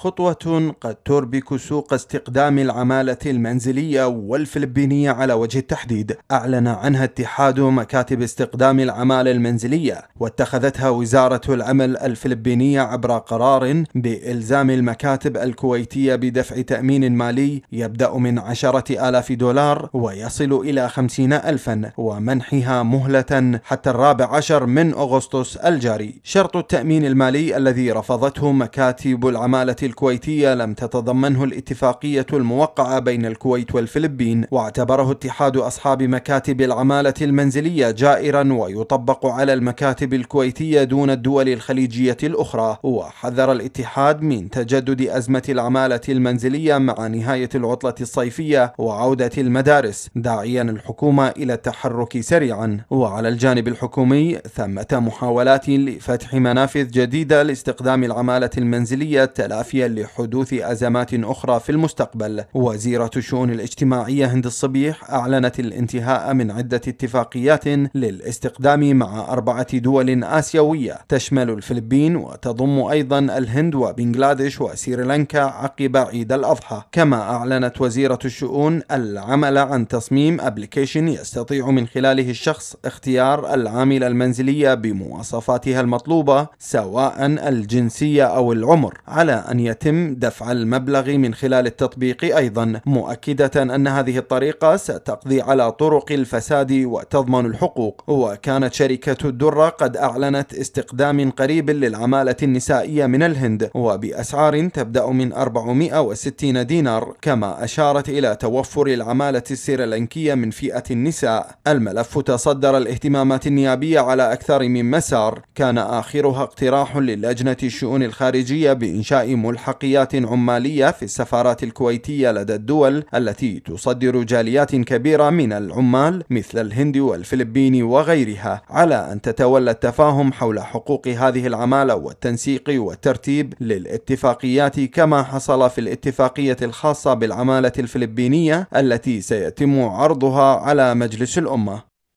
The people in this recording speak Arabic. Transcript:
خطوة قد تربك سوق استقدام العمالة المنزلية والفلبينية على وجه التحديد، أعلن عنها اتحاد مكاتب استقدام العمالة المنزلية، واتخذتها وزارة العمل الفلبينية عبر قرار بإلزام المكاتب الكويتية بدفع تأمين مالي يبدأ من عشرة آلاف دولار ويصل إلى خمسين ألفا ومنحها مهلة حتى الرابع عشر من أغسطس الجاري شرط التأمين المالي الذي رفضته مكاتب العمالة الكويتية لم تتضمنه الاتفاقية الموقعة بين الكويت والفلبين واعتبره اتحاد أصحاب مكاتب العمالة المنزلية جائرا ويطبق على المكاتب الكويتية دون الدول الخليجية الأخرى وحذر الاتحاد من تجدد أزمة العمالة المنزلية مع نهاية العطلة الصيفية وعودة المدارس داعيا الحكومة إلى التحرك سريعا وعلى الجانب الحكومي ثمة محاولات لفتح منافذ جديدة لاستخدام العمالة المنزلية تلافيا خشيا لحدوث أزمات أخرى في المستقبل وزيرة الشؤون الاجتماعية هند الصبيح أعلنت الانتهاء من عدة اتفاقيات للاستقدام مع أربعة دول آسيوية تشمل الفلبين وتضم أيضا الهند وبنغلاديش وسريلانكا عقب عيد الأضحى كما أعلنت وزيرة الشؤون العمل عن تصميم أبليكيشن يستطيع من خلاله الشخص اختيار العاملة المنزلية بمواصفاتها المطلوبة سواء الجنسية أو العمر على أن يتم دفع المبلغ من خلال التطبيق أيضا مؤكدة أن هذه الطريقة ستقضي على طرق الفساد وتضمن الحقوق وكانت شركة الدرة قد أعلنت استقدام قريب للعمالة النسائية من الهند وبأسعار تبدأ من 460 دينار كما أشارت إلى توفر العمالة السريلانكية من فئة النساء الملف تصدر الاهتمامات النيابية على أكثر من مسار كان آخرها اقتراح للجنة الشؤون الخارجية بإنشاء ملحق ملحقيات عمالية في السفارات الكويتية لدى الدول التي تصدر جاليات كبيرة من العمال مثل الهند والفلبين وغيرها على أن تتولى التفاهم حول حقوق هذه العمالة والتنسيق والترتيب للاتفاقيات كما حصل في الاتفاقية الخاصة بالعمالة الفلبينية التي سيتم عرضها على مجلس الأمة